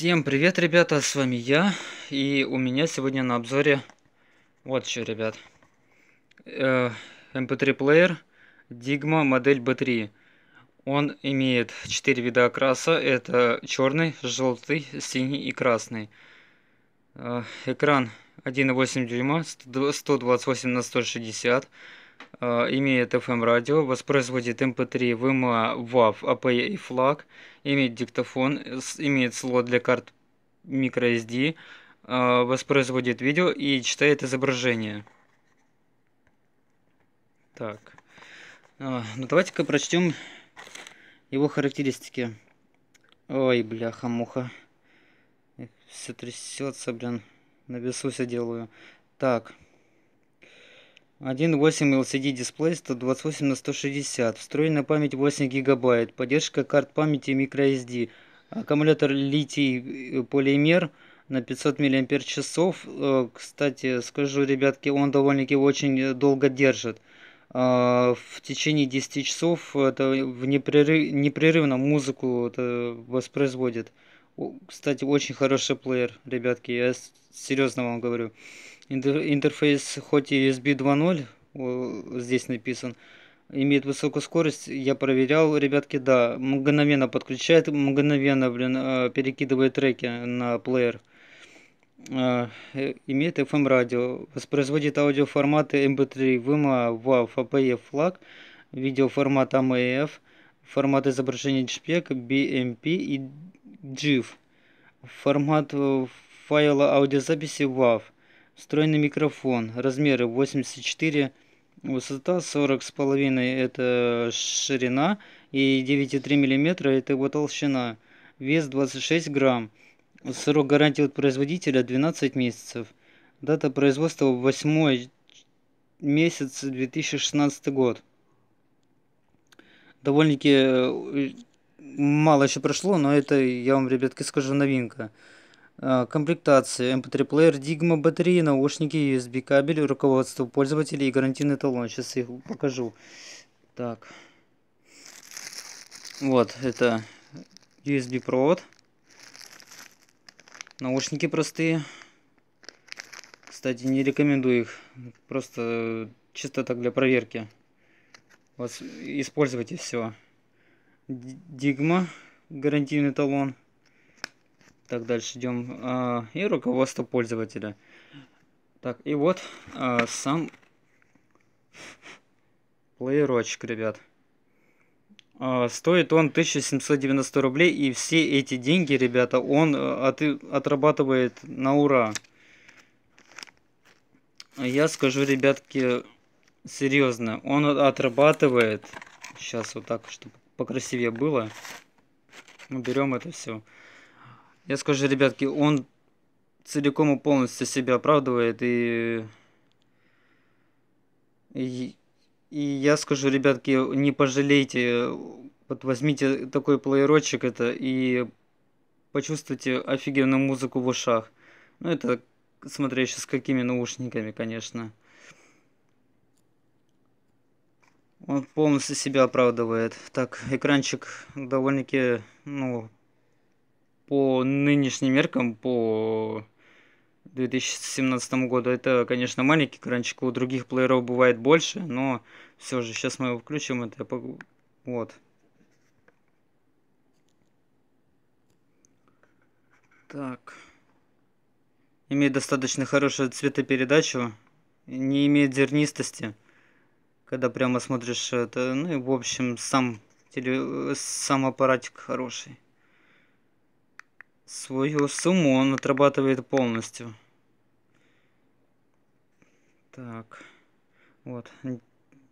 Всем привет, ребята, с вами я. И у меня сегодня на обзоре вот что, ребят. Э, MP3 эм плеер Digma модель B3. Он имеет 4 вида окраса. Это черный, желтый, синий и красный. Э, экран 1,8 дюйма, 128 на 160. Э, имеет FM-радио, воспроизводит MP3, VMA, WAV, APE и FLAC, имеет диктофон, имеет слот для карт microSD, э, воспроизводит видео и читает изображение. Так. Э, ну давайте-ка прочтем его характеристики. Ой, бляха-муха. Все трясется, блин. На бесусе делаю. Так. 1.8 LCD дисплей 128 на 160, встроенная память 8 гигабайт, поддержка карт памяти microSD, аккумулятор литий э, полимер на 500 миллиампер часов. Э, кстати, скажу, ребятки, он довольно-таки очень э, долго держит. В течение 10 часов это в непрерыв... непрерывно музыку это воспроизводит. Кстати, очень хороший плеер, ребятки, я серьезно вам говорю. Интерфейс хоть и USB 2.0 здесь написан, имеет высокую скорость, я проверял, ребятки, да, мгновенно подключает, мгновенно, блин, э, перекидывает треки на плеер. Э, э, имеет FM эм радио, воспроизводит аудиоформаты MP3, VMA, WAV, APF, FLAC, видеоформат AMF, а формат изображения JPEG, BMP e, e, и GIF, формат э, файла аудиозаписи WAV, встроенный микрофон, размеры 84, высота 40,5 это ширина и 9,3 мм это его толщина, вес 26 грамм, срок гарантии от производителя 12 месяцев, дата производства 8 месяц 2016 год довольно-таки э, мало еще прошло, но это, я вам, ребятки, скажу, новинка. А, Комплектация MP3-плеер, эм Digma батареи, наушники, USB кабель, руководство пользователей и гарантийный талон. Сейчас их покажу. Так. Вот, это USB провод. Наушники простые. Кстати, не рекомендую их. Просто чисто так для проверки. Вот, используйте все. Дигма, гарантийный талон. Так, дальше идем. А, и руководство пользователя. Так, и вот а, сам плеерочек, ребят. А, стоит он 1790 рублей, и все эти деньги, ребята, он э, от, отрабатывает на ура. Я скажу, ребятки, серьезно, он отрабатывает... Сейчас вот так, чтобы покрасивее было. Уберем это все. Я скажу, ребятки, он целиком и полностью себя оправдывает. И, и, и я скажу, ребятки, не пожалейте. Вот возьмите такой плеерочек это и почувствуйте офигенную музыку в ушах. Ну, это смотря еще с какими наушниками, конечно. Он полностью себя оправдывает. Так, экранчик довольно-таки, ну, по нынешним меркам, по 2017 году, это, конечно, маленький экранчик, у других плееров бывает больше, но все же, сейчас мы его включим, это я вот. Так. Имеет достаточно хорошую цветопередачу, не имеет зернистости когда прямо смотришь это. Ну и в общем сам, теле... сам аппаратик хороший. Свою сумму он отрабатывает полностью. Так, вот.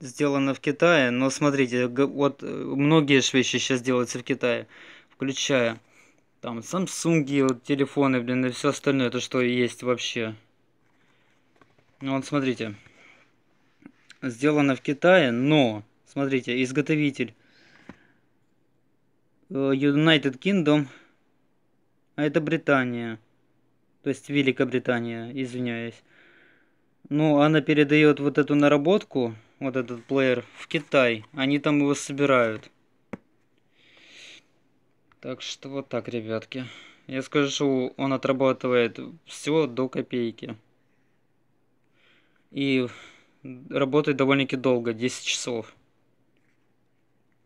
Сделано в Китае, но смотрите, вот э, многие вещи сейчас делаются в Китае, включая там Samsung, телефоны, блин, и все остальное, это что есть вообще. Ну вот смотрите, сделано в Китае, но, смотрите, изготовитель э, United Kingdom, а это Британия, то есть Великобритания, извиняюсь. Ну, она передает вот эту наработку, вот этот плеер, в Китай. Они там его собирают. Так что вот так, ребятки. Я скажу, он отрабатывает все до копейки. И работает довольно-таки долго, 10 часов.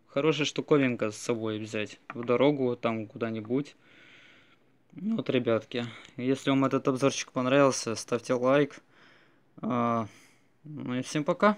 Хорошая штуковинка с собой взять в дорогу, там куда-нибудь. Ну вот, ребятки, если вам этот обзорчик понравился, ставьте лайк. А, ну и всем пока.